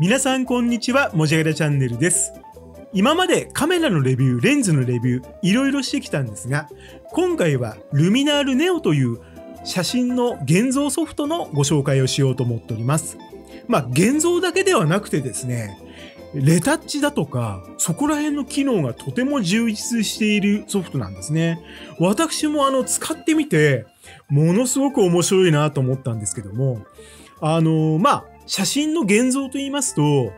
皆さんこんにちはもじゃがらチャンネルです今までカメラのレビューレンズのレビューいろいろしてきたんですが今回はルミナールネオという写真の現像ソフトのご紹介をしようと思っておりますまあ現像だけではなくてですねレタッチだとか、そこら辺の機能がとても充実しているソフトなんですね。私もあの使ってみて、ものすごく面白いなと思ったんですけども、あのー、まあ、写真の現像と言いますと、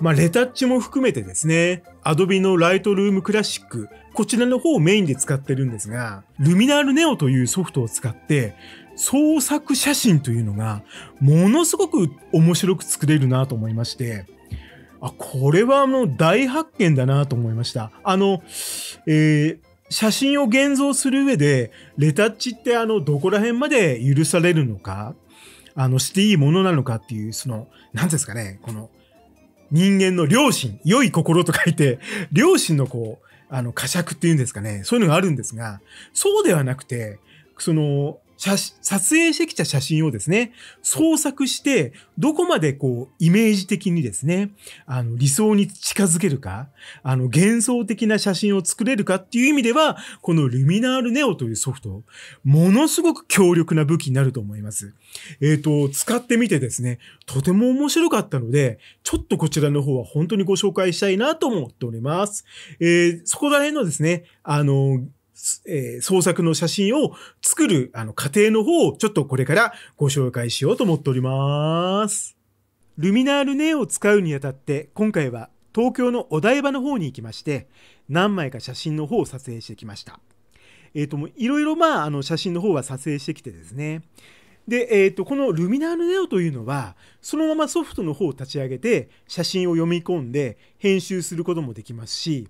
まあ、レタッチも含めてですね、Adobe の Lightroom Classic、こちらの方をメインで使ってるんですが、ルミナールネオというソフトを使って、創作写真というのが、ものすごく面白く作れるなと思いまして、あ、これはもう大発見だなと思いました。あの、えー、写真を現像する上で、レタッチってあの、どこら辺まで許されるのかあの、していいものなのかっていう、その、なんですかね、この、人間の良心、良い心と書いて、良心のこう、あの、呵責っていうんですかね、そういうのがあるんですが、そうではなくて、その、写撮影してきた写真をですね、創作して、どこまでこう、イメージ的にですね、あの、理想に近づけるか、あの、幻想的な写真を作れるかっていう意味では、このルミナールネオというソフト、ものすごく強力な武器になると思います。えっ、ー、と、使ってみてですね、とても面白かったので、ちょっとこちらの方は本当にご紹介したいなと思っております。えー、そこら辺のですね、あの、えー、創作の写真を作るあの過程の方をちょっとこれからご紹介しようと思っております。ルミナールネを使うにあたって今回は東京のお台場の方に行きまして何枚か写真の方を撮影してきました。えっ、ー、ともいろいろまああの写真の方は撮影してきてですねで、えーとこのルミナールネオというのはそのままソフトの方を立ち上げて写真を読み込んで編集することもできますし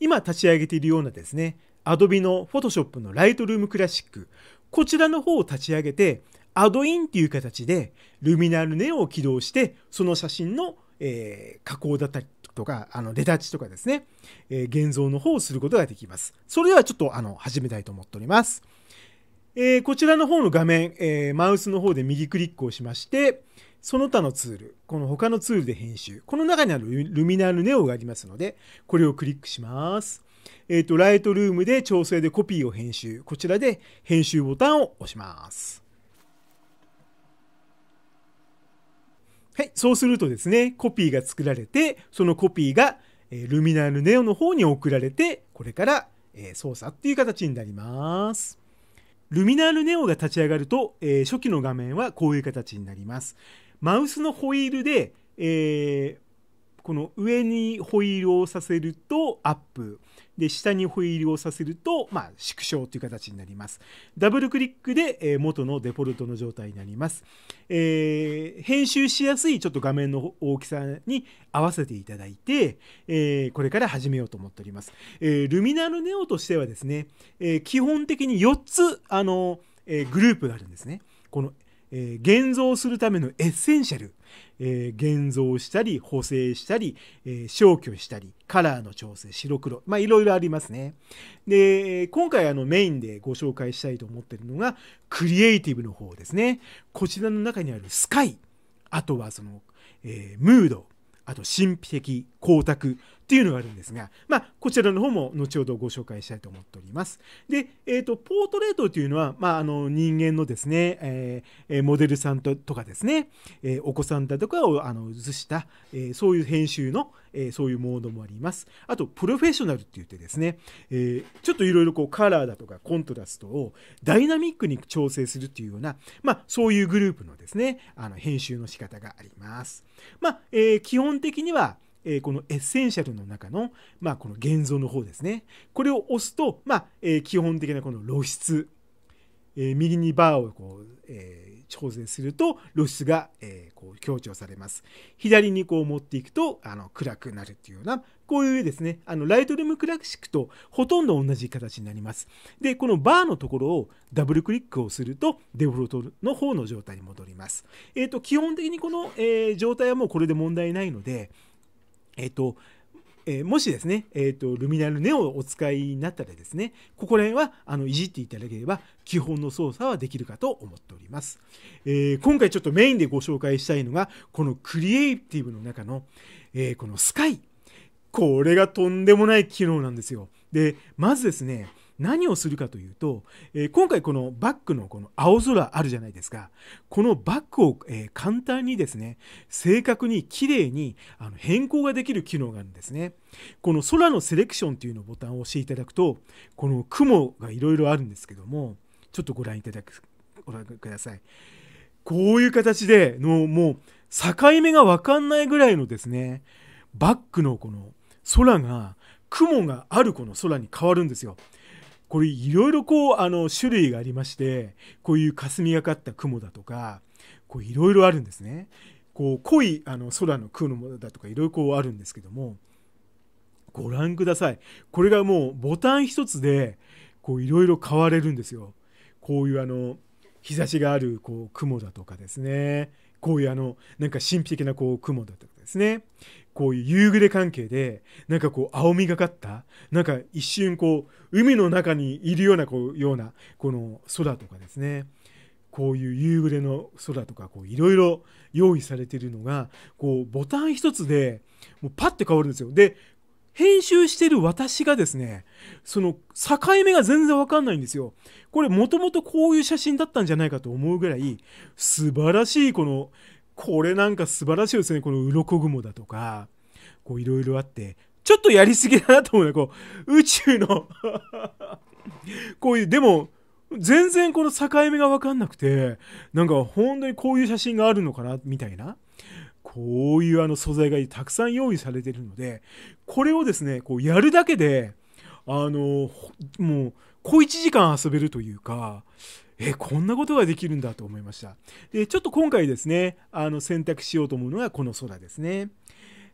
今立ち上げているようなですね Adobe の Photoshop の Lightroom クラシック、こちらの方を立ち上げて、アドインっていう形で、ルミナルネオを起動して、その写真の、えー、加工だったりとか、あの、レタッチとかですね、えー、現像の方をすることができます。それではちょっと、あの、始めたいと思っております。えー、こちらの方の画面、えマウスの方で右クリックをしまして、その他のツール、この他のツールで編集、この中にあるルミナルネオがありますので、これをクリックします。えっ、ー、と、ライトルームで調整でコピーを編集。こちらで編集ボタンを押します。はい、そうするとですね、コピーが作られて、そのコピーが、えルミナールネオの方に送られて、これから、え操作っていう形になります。ルミナールネオが立ち上がると、えー、初期の画面はこういう形になります。マウスのホイールで、えー、この上にホイールをさせるとアップ、で下にホイールをさせると、まあ、縮小という形になりますダブルクリックで、え元のデフォルトの状態になります、えー、編集しやすいちょっと画面の大きさに合わせていただいて、えー、これから始めようと思っております、えー、ルミナルネオとしてはですね、え基本的に4つあの、えグループがあるんですねこのえー、現像するためのエッセンシャル、えー、現像したり補正したり、えー、消去したりカラーの調整白黒まあいろいろありますねで今回あのメインでご紹介したいと思ってるのがクリエイティブの方ですねこちらの中にあるスカイあとはその、えムードあと神秘的光沢っていうのがあるんですが、まあ、こちらの方も後ほどご紹介したいと思っております。で、えーと、とポートレートというのは、まあ、あの人間のですね、えー、モデルさんととかですね、えー、お子さんだとかをあの写した、えー、そういう編集の、えー、そういうモードもあります。あと、プロフェッショナルって言ってですね、えー、ちょっといろいろこうカラーだとかコントラストをダイナミックに調整するっていうような、まあ、そういうグループのですね、あの編集の仕方があります。まあ、えー、基本的には、えこのエッセンシャルの中の、まあ、この現像の方ですね。これを押すと、まあ、え基本的なこの露出、え右にバーをこう、え調整すると露出が、えこう強調されます。左にこう持っていくとあの暗くなるっていうような、こういうですね、あのライトルームクラシックとほとんど同じ形になります。で、このバーのところをダブルクリックをするとデフォルトの方の状態に戻ります。えっ、ー、と、基本的にこの、えー、状態はもうこれで問題ないので、えっ、ー、と、えー、もしですね、えっ、ー、と、ルミナルネオをお使いになったらですね、ここら辺は、あの、いじっていただければ、基本の操作はできるかと思っております。え今回ちょっとメインでご紹介したいのが、このクリエイティブの中の、えこのスカイ。これがとんでもない機能なんですよ。で、まずですね、何をするかというと、えー、今回このバックのこの青空あるじゃないですか。このバックを、えー、簡単にですね、正確に綺麗にあの変更ができる機能があるんですね。この空のセレクションというのボタンを押していただくと、この雲がいろいろあるんですけども、ちょっとご覧いただく、ご覧ください。こういう形での、もう境目がわかんないぐらいのですね、バックのこの空が、雲があるこの空に変わるんですよ。これいろいろこうあの種類がありましてこういう霞がかった雲だとかこういろいろあるんですねこう濃いあの空の雲だとかいろいろこうあるんですけどもご覧くださいこれがもうボタン一つでこういろいろ変われるんですよこういうあの日差しがあるこう雲だとかですねこういうあのなんか神秘的なこう雲だとかですねこういう夕暮れ関係で、なんかこう、青みがかった、なんか一瞬こう、海の中にいるような、こう、ような、この空とかですね、こういう夕暮れの空とか、こう、いろいろ用意されてるのが、こう、ボタン一つで、もうパッて変わるんですよ。で、編集してる私がですね、その境目が全然わかんないんですよ。これもともとこういう写真だったんじゃないかと思うぐらい、素晴らしいこのこれなんか素晴らしいですね。この鱗雲だとか、こういろいろあって、ちょっとやりすぎだなと思うね。こう、宇宙の こういう、でも、全然この境目がわかんなくて、なんか本当にこういう写真があるのかな、みたいな。こういうあの素材がたくさん用意されているので、これをですね、こうやるだけで、あの、もう、小一時間遊べるというか、えこんなことができるんだと思いましたでちょっと今回ですねあの選択しようと思うのがこの空ですね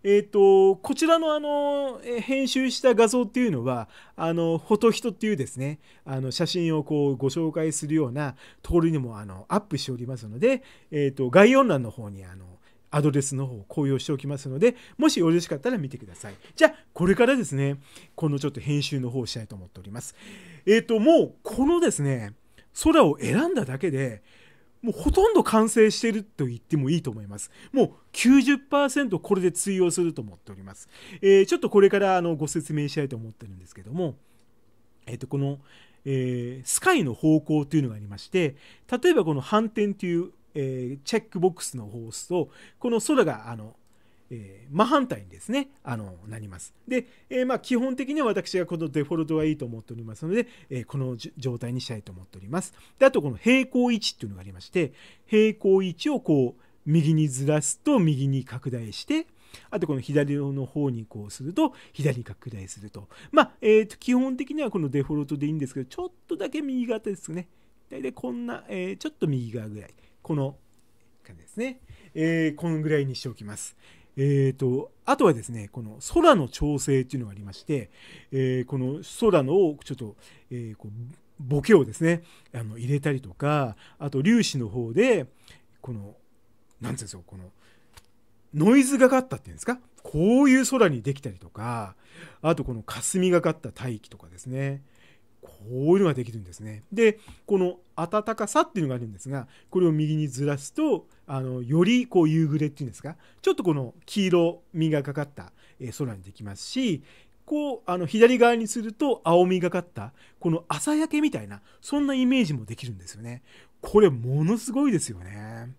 えーと、こちらのあの編集した画像っていうのはあのフォトヒトっていうですねあの写真をこうご紹介するようなところにもあのアップしておりますので、えーと、と概要欄の方にあのアドレスの方を公用しておきますのでもしよろしかったら見てくださいじゃあこれからですねこのちょっと編集の方をしたいと思っておりますえっ、ー、ともうこのですね空を選んだだけでもうほとんど完成してると言ってもいいと思います。もう90%これで通用すると思っております。えー、ちょっとこれからあのご説明したいと思ってるんですけども、えっ、ー、と、この、えー、スカイの方向というのがありまして、例えばこの反転という、えチェックボックスの方を押すと、この空があのえー、真反対にですね、あの、なります。で、えー、まあ、基本的には私がこのデフォルトがいいと思っておりますので、えー、この状態にしたいと思っております。で、あとこの平行位置っていうのがありまして、平行位置をこう、右にずらすと右に拡大して、あとこの左の方にこうすると左に拡大すると。まあ、えっ、と、基本的にはこのデフォルトでいいんですけど、ちょっとだけ右側ですね。大体こんな、えちょっと右側ぐらい。この感じですね。えー、このぐらいにしておきます。えーと、あとはですねこの空の調整っていうのがありまして、えー、この空のちょっと、えー、こうボケをですねあの入れたりとかあと粒子の方でこの何て言うんですかこのノイズがかったっていうんですかこういう空にできたりとかあとこの霞がかった大気とかですねこういうのができるんですね。で、この暖かさっていうのがあるんですが、これを右にずらすと、あの、よりこう夕暮れっていうんですか、ちょっとこの黄色みがかかった空にできますし、こう、あの、左側にすると青みがかった、この朝焼けみたいな、そんなイメージもできるんですよね。これものすごいですよね。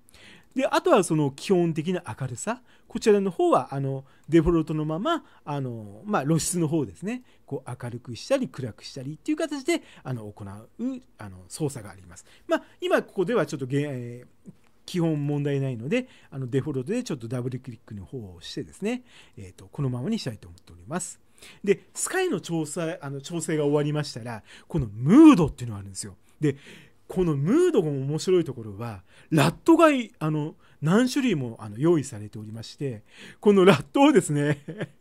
であとはその基本的な明るさこちらの方はあのデフォルトのままあの、まあ、露出の方ですねこう明るくしたり暗くしたりっていう形であの行うあの操作があります。まあ、今ここではちょっと、え基本問題ないのであのデフォルトでちょっとダブルクリックの方をしてですね、えと、このままにしたいと思っております。で、スカイの調査あの調整が終わりましたら、このムードっていうのがあるんですよ。で、このムードが面白いところはラットがあの何種類もあの用意されておりましてこのラットをですね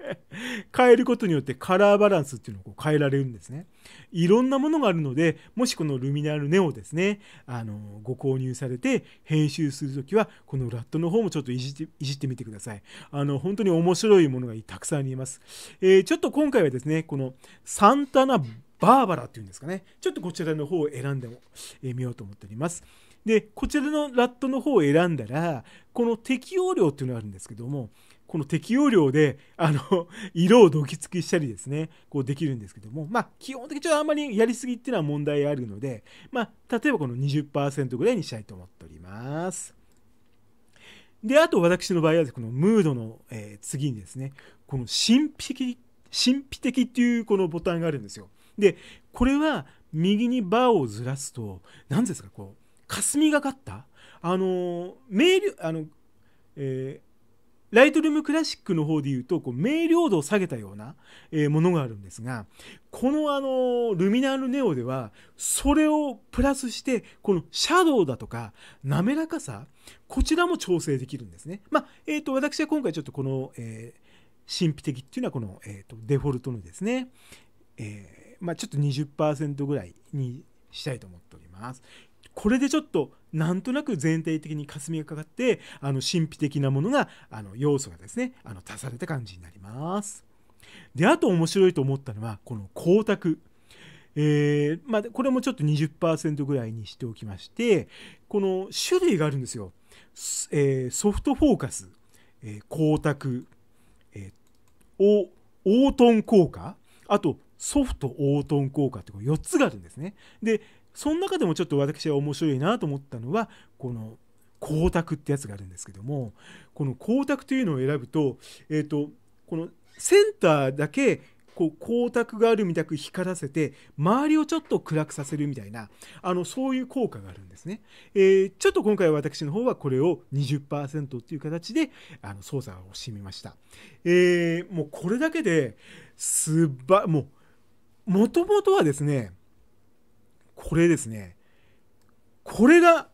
変えることによってカラーバランスっていうのをこう変えられるんですねいろんなものがあるのでもしこのルミナルネをですねあのご購入されて編集する時はこのラットの方もちょっといじっていじってみてくださいあの本当に面白いものがたくさんあります、えちょっと今回はですねこのサンタナバーバラっていうんですかねちょっとこちらの方を選んでも、見ようと思っておりますでこちらのラットの方を選んだらこの適用量っていうのがあるんですけどもこの適用量であの色をどキつきしたりですねこうできるんですけどもまあ基本的にちょっとあんまりやりすぎっていうのは問題あるのでまあ例えばこの20%ぐらいにしたいと思っておりますであと私の場合はこのムードの、え次にですねこの神秘神秘的っていうこのボタンがあるんですよでこれは右にバーをずらすと何ですかこう霞がかったあの明瞭あの、えーライトルームクラシックの方で言うと、こう、明瞭度を下げたような、えものがあるんですが、このあの、ルミナールネオでは、それをプラスして、このシャドウだとか、滑らかさ、こちらも調整できるんですね。まあ、えっ、と、私は今回ちょっとこの、え神秘的っていうのはこの、えっ、と、デフォルトのですね、まあ、ちょっと20%ぐらいにしたいと思っております。これでちょっとなんとなく全体的に霞がかかってあの神秘的なものがあの要素がですねあの足された感じになります。であと面白いと思ったのはこの光沢。えー、まあ、これもちょっと20%ぐらいにしておきましてこの種類があるんですよ、えー、ソフトフォーカス、えー、光沢、えー、オートン効果あとソフトオートン効果ってこ4つがあるんですね。で、その中でもちょっと私は面白いなと思ったのは、この光沢ってやつがあるんですけども、この光沢というのを選ぶと、えっ、ー、と、このセンターだけこう光沢があるみたく光らせて周りをちょっと暗くさせるみたいなあのそういう効果があるんですね、えー、ちょっと今回私の方はこれを20%っていう形であの操作をしてみました、えー、もうこれだけですばもうもともとはですね、これですね、これが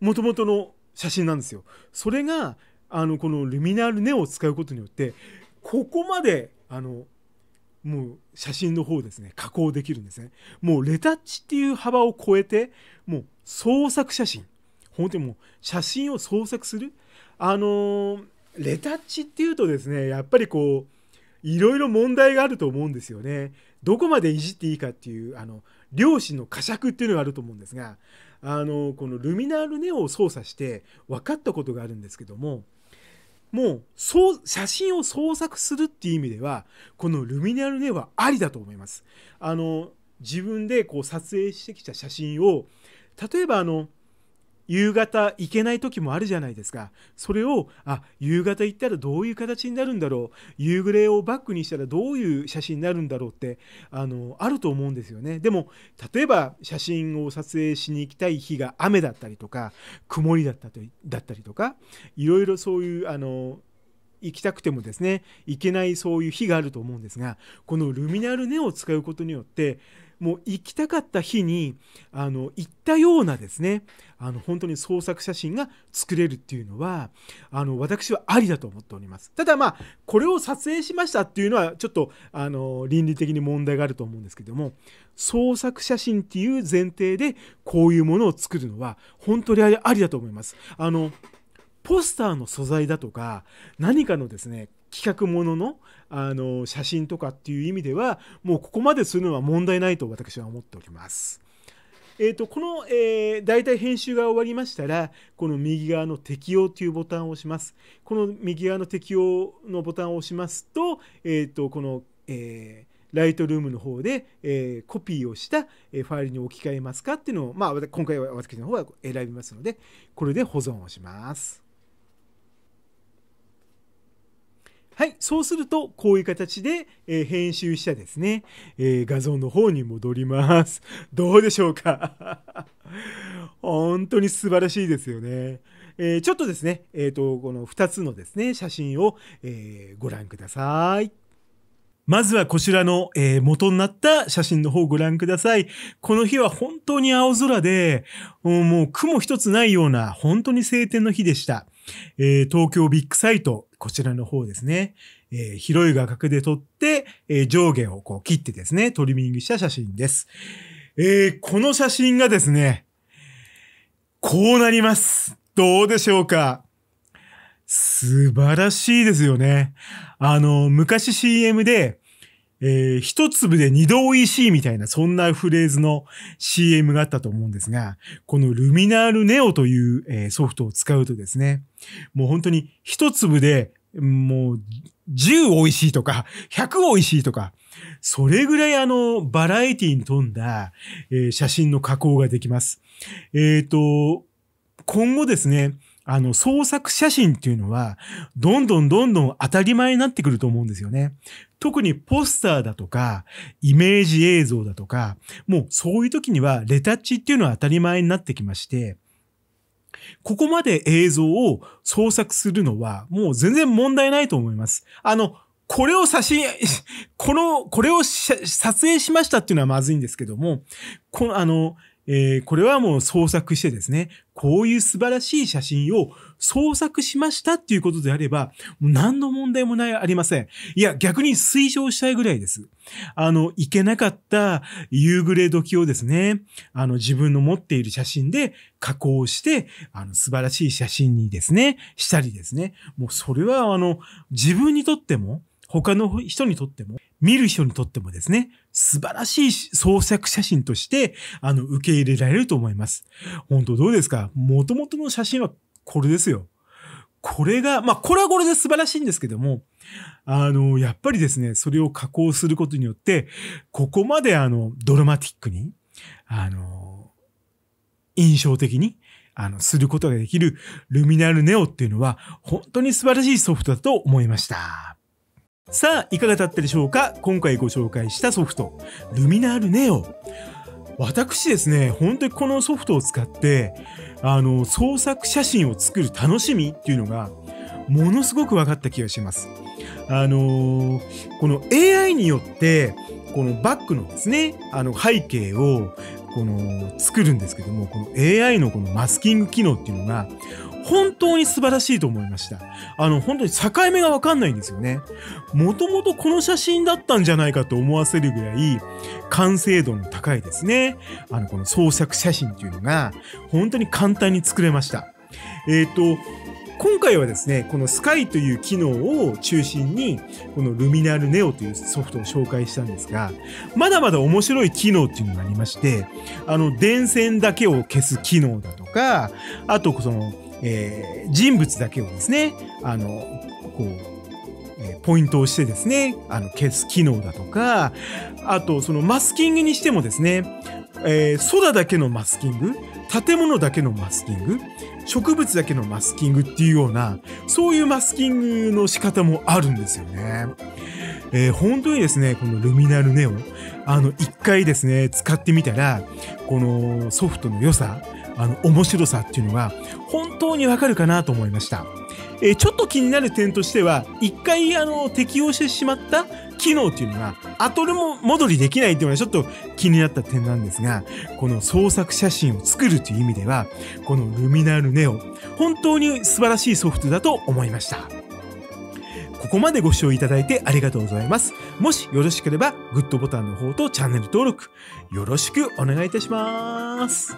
もともとの写真なんですよ。それが、あの、このルミナールネオを使うことによって、ここまで、あの、もう写真の方ですね、加工できるんですね。もうレタッチっていう幅を超えて、もう創作写真。本当にもう写真を創作する。あのー、レタッチっていうとですね、やっぱりこう、いろいろ問題があると思うんですよね。どこまでいじっていいかっていうあの量子の呵責っていうのがあると思うんですがあのこのルミナールネオを操作して分かったことがあるんですけどももうそう写真を創作するっていう意味ではこのルミナールネオはありだと思います。あの自分でこう撮影してきた写真を例えばあの夕方行けない時もあるじゃないですか。それを、あ、夕方行ったらどういう形になるんだろう。夕暮れをバックにしたらどういう写真になるんだろうって、あの、あると思うんですよね。でも、例えば写真を撮影しに行きたい日が雨だったりとか、曇りだったりだったりとか、いろいろそういう、あの、行きたくてもですね行けないそういう日があると思うんですがこのルミナルネを使うことによってもう行きたかった日にあの行ったようなですねあの本当に創作写真が作れるっていうのはあの私はありだと思っておりますただまあこれを撮影しましたっていうのはちょっとあの倫理的に問題があると思うんですけども創作写真っていう前提でこういうものを作るのは本当にありだと思いますあのポスターの素材だとか何かのですね企画もののあの写真とかっていう意味ではもうここまでするのは問題ないと私は思っております。えーと、この、えー、大体編集が終わりましたらこの右側の適用というボタンを押しますこの右側の適用のボタンを押しますと,、えーと、この、えー、ライトルームの方で、えー、コピーをした、えファイルに置き換えますかっていうのを、まあ、今回は私の方は選びますのでこれで保存をします。はい、そうすると、こういう形で、えー、編集したですね、えー、画像の方に戻ります。どうでしょうか 本当に素晴らしいですよね。えー、ちょっとですね、えっ、と、この2つのですね、写真を、えご覧ください。まずはこちらの、えー、元になった写真の方をご覧ください。この日は本当に青空で、もう雲一つないような本当に晴天の日でした。えー、東京ビッグサイト、こちらの方ですね、えー、広い画角で撮って、えー、上下をこう切ってですね、トリミングした写真です。えー、この写真がですね、こうなります。どうでしょうか素晴らしいですよね。あの、昔 CM で、えー、一粒で二度美味しいみたいな、そんなフレーズの CM があったと思うんですが、このルミナールネオという、えー、ソフトを使うとですね、もう本当に一粒でもう10美味しいとか、100美味しいとか、それぐらいあの、バラエティに富んだ、えー、写真の加工ができます。えっ、ー、と、今後ですね、あの、創作写真っていうのは、どんどんどんどん当たり前になってくると思うんですよね。特にポスターだとか、イメージ映像だとか、もうそういう時にはレタッチっていうのは当たり前になってきまして、ここまで映像を創作するのは、もう全然問題ないと思います。あの、これを写真、この、これを撮影しましたっていうのはまずいんですけども、この、あの、えー、これはもう創作してですね、こういう素晴らしい写真を創作しましたっていうことであれば、もう何の問題もない、ありません。いや、逆に推奨したいぐらいです。あの、いけなかった夕暮れ時をですね、あの、自分の持っている写真で加工して、あの、素晴らしい写真にですね、したりですね、もうそれはあの、自分にとっても、他の人にとっても、見る人にとってもですね、素晴らしい創作写真として、あの、受け入れられると思います。本当どうですか元々の写真はこれですよ。これが、まあ、これはこれで素晴らしいんですけども、あの、やっぱりですね、それを加工することによって、ここまであの、ドラマティックに、あの、印象的に、あの、することができるルミナルネオっていうのは、本当に素晴らしいソフトだと思いました。さあ、いかがだったでしょうか今回ご紹介したソフト、ルミナールネオ。私ですね、本当にこのソフトを使って、あの、創作写真を作る楽しみっていうのが、ものすごく分かった気がします。あのー、この AI によって、このバックのですね、あの背景をこの作るんですけども、この AI のこのマスキング機能っていうのが、本当に素晴らしいと思いました。あの、本当に境目がわかんないんですよね。もともとこの写真だったんじゃないかと思わせるぐらい、完成度の高いですね。あの、この創作写真というのが、本当に簡単に作れました。えっ、ー、と、今回はですね、このスカイという機能を中心に、このルミナルネオというソフトを紹介したんですが、まだまだ面白い機能っていうのがありまして、あの、電線だけを消す機能だとか、あとその、えー、人物だけをですね、あの、こう、ポイントをしてですね、あの消す機能だとか、あとそのマスキングにしてもですね、えー、空だけのマスキング、建物だけのマスキング、植物だけのマスキングっていうような、そういうマスキングの仕方もあるんですよね。えー、本当にですね、このルミナルネオ、あの、一回ですね、使ってみたら、このソフトの良さ、あの、面白さっていうのが、本当にわかるかなと思いました。えー、ちょっと気になる点としては、一回、あの、適用してしまった機能っていうのが、後でも戻りできないっていうのはちょっと気になった点なんですが、この創作写真を作るという意味では、このルミナールネオ、本当に素晴らしいソフトだと思いました。ここまでご視聴いただいてありがとうございます。もしよろしければ、グッドボタンの方とチャンネル登録、よろしくお願いいたします。